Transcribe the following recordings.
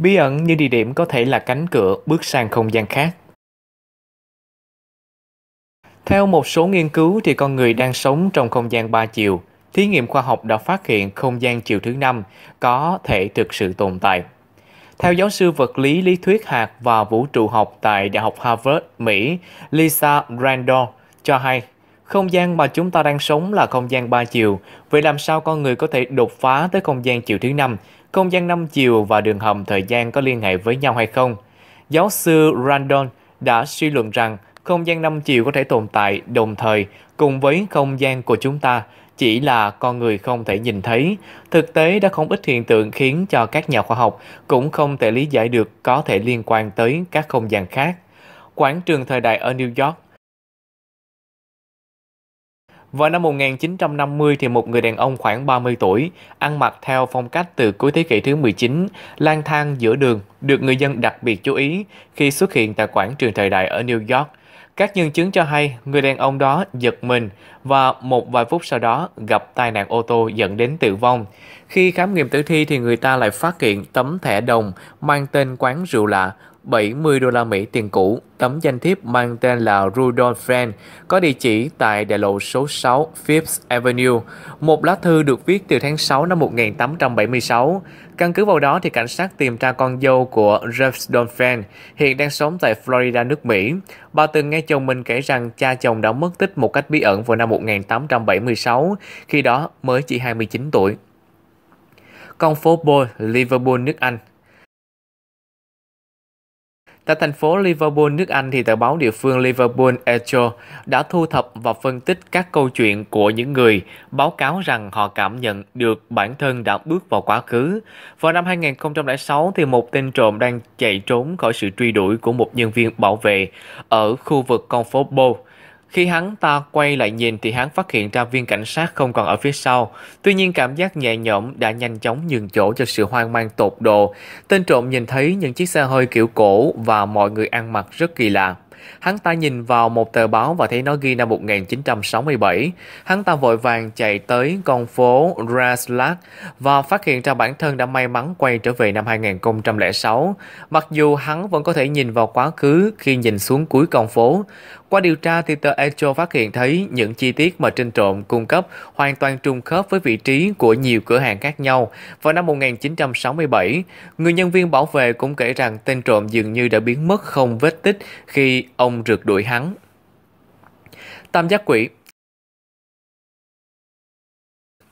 bí ẩn như địa điểm có thể là cánh cửa bước sang không gian khác. Theo một số nghiên cứu thì con người đang sống trong không gian ba chiều. Thí nghiệm khoa học đã phát hiện không gian chiều thứ năm có thể thực sự tồn tại. Theo giáo sư vật lý lý thuyết hạt và vũ trụ học tại Đại học Harvard, Mỹ, Lisa Randall cho hay, không gian mà chúng ta đang sống là không gian ba chiều, vậy làm sao con người có thể đột phá tới không gian chiều thứ năm không gian 5 chiều và đường hầm thời gian có liên hệ với nhau hay không. Giáo sư Randon đã suy luận rằng không gian 5 chiều có thể tồn tại đồng thời cùng với không gian của chúng ta chỉ là con người không thể nhìn thấy. Thực tế đã không ít hiện tượng khiến cho các nhà khoa học cũng không thể lý giải được có thể liên quan tới các không gian khác. Quảng trường thời đại ở New York vào năm 1950 thì một người đàn ông khoảng 30 tuổi, ăn mặc theo phong cách từ cuối thế kỷ thứ 19, lang thang giữa đường, được người dân đặc biệt chú ý khi xuất hiện tại quảng trường thời đại ở New York. Các nhân chứng cho hay người đàn ông đó giật mình và một vài phút sau đó gặp tai nạn ô tô dẫn đến tử vong. Khi khám nghiệm tử thi thì người ta lại phát hiện tấm thẻ đồng mang tên quán rượu lạ 70 đô la Mỹ tiền cũ. Tấm danh thiếp mang tên là Rudolph Friend có địa chỉ tại đại lộ số 6 Fifth Avenue. Một lá thư được viết từ tháng 6 năm 1876. Căn cứ vào đó thì cảnh sát tìm ra con dâu của Rudolph Friend hiện đang sống tại Florida, nước Mỹ. Bà từng nghe chồng mình kể rằng cha chồng đã mất tích một cách bí ẩn vào năm 1876, khi đó mới chỉ 29 tuổi con phố Boy, Liverpool, nước Anh. Tại thành phố Liverpool, nước Anh thì tờ báo địa phương Liverpool Echo đã thu thập và phân tích các câu chuyện của những người báo cáo rằng họ cảm nhận được bản thân đã bước vào quá khứ. Vào năm 2006 thì một tên trộm đang chạy trốn khỏi sự truy đuổi của một nhân viên bảo vệ ở khu vực con phố Bow khi hắn ta quay lại nhìn thì hắn phát hiện ra viên cảnh sát không còn ở phía sau. Tuy nhiên cảm giác nhẹ nhõm đã nhanh chóng nhường chỗ cho sự hoang mang tột độ. Tên trộm nhìn thấy những chiếc xe hơi kiểu cổ và mọi người ăn mặc rất kỳ lạ. Hắn ta nhìn vào một tờ báo và thấy nó ghi năm 1967. Hắn ta vội vàng chạy tới con phố Raslak và phát hiện ra bản thân đã may mắn quay trở về năm 2006. Mặc dù hắn vẫn có thể nhìn vào quá khứ khi nhìn xuống cuối con phố. Qua điều tra thì tờ Echo phát hiện thấy những chi tiết mà trên trộm cung cấp hoàn toàn trùng khớp với vị trí của nhiều cửa hàng khác nhau. Vào năm 1967, người nhân viên bảo vệ cũng kể rằng tên trộm dường như đã biến mất không vết tích khi ông rượt đuổi hắn. Tam giác quỷ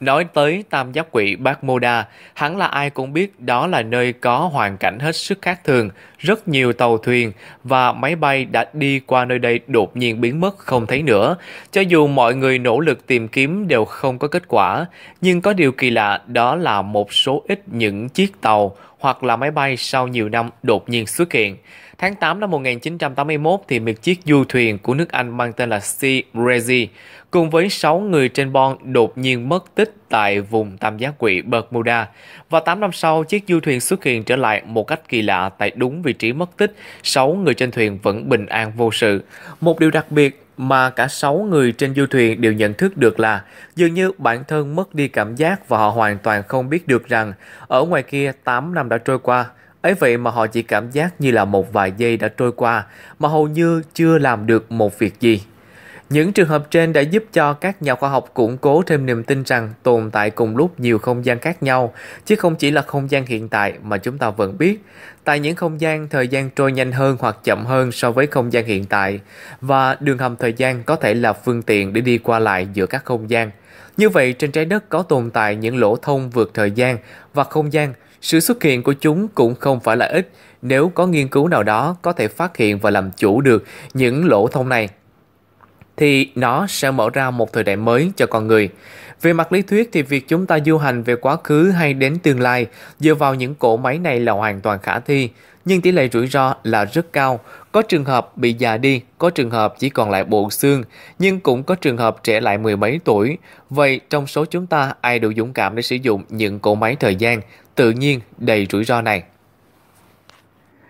Nói tới tam giác quỷ Bác Moda, hắn là ai cũng biết đó là nơi có hoàn cảnh hết sức khác thường, rất nhiều tàu thuyền và máy bay đã đi qua nơi đây đột nhiên biến mất không thấy nữa. Cho dù mọi người nỗ lực tìm kiếm đều không có kết quả, nhưng có điều kỳ lạ đó là một số ít những chiếc tàu hoặc là máy bay sau nhiều năm đột nhiên xuất hiện. Tháng 8 năm 1981 thì một chiếc du thuyền của nước Anh mang tên là Sea Resi cùng với 6 người trên bon đột nhiên mất tích tại vùng tam giác quỷ Bermuda. Và 8 năm sau, chiếc du thuyền xuất hiện trở lại một cách kỳ lạ tại đúng vị vị trí mất tích, 6 người trên thuyền vẫn bình an vô sự. Một điều đặc biệt mà cả 6 người trên du thuyền đều nhận thức được là dường như bản thân mất đi cảm giác và họ hoàn toàn không biết được rằng ở ngoài kia 8 năm đã trôi qua. Ấy vậy mà họ chỉ cảm giác như là một vài giây đã trôi qua mà hầu như chưa làm được một việc gì. Những trường hợp trên đã giúp cho các nhà khoa học củng cố thêm niềm tin rằng tồn tại cùng lúc nhiều không gian khác nhau, chứ không chỉ là không gian hiện tại mà chúng ta vẫn biết. Tại những không gian, thời gian trôi nhanh hơn hoặc chậm hơn so với không gian hiện tại, và đường hầm thời gian có thể là phương tiện để đi qua lại giữa các không gian. Như vậy, trên trái đất có tồn tại những lỗ thông vượt thời gian và không gian, sự xuất hiện của chúng cũng không phải là ít nếu có nghiên cứu nào đó có thể phát hiện và làm chủ được những lỗ thông này thì nó sẽ mở ra một thời đại mới cho con người. Về mặt lý thuyết thì việc chúng ta du hành về quá khứ hay đến tương lai dựa vào những cỗ máy này là hoàn toàn khả thi, nhưng tỷ lệ rủi ro là rất cao. Có trường hợp bị già đi, có trường hợp chỉ còn lại bộ xương, nhưng cũng có trường hợp trẻ lại mười mấy tuổi. Vậy trong số chúng ta ai đủ dũng cảm để sử dụng những cỗ máy thời gian tự nhiên đầy rủi ro này?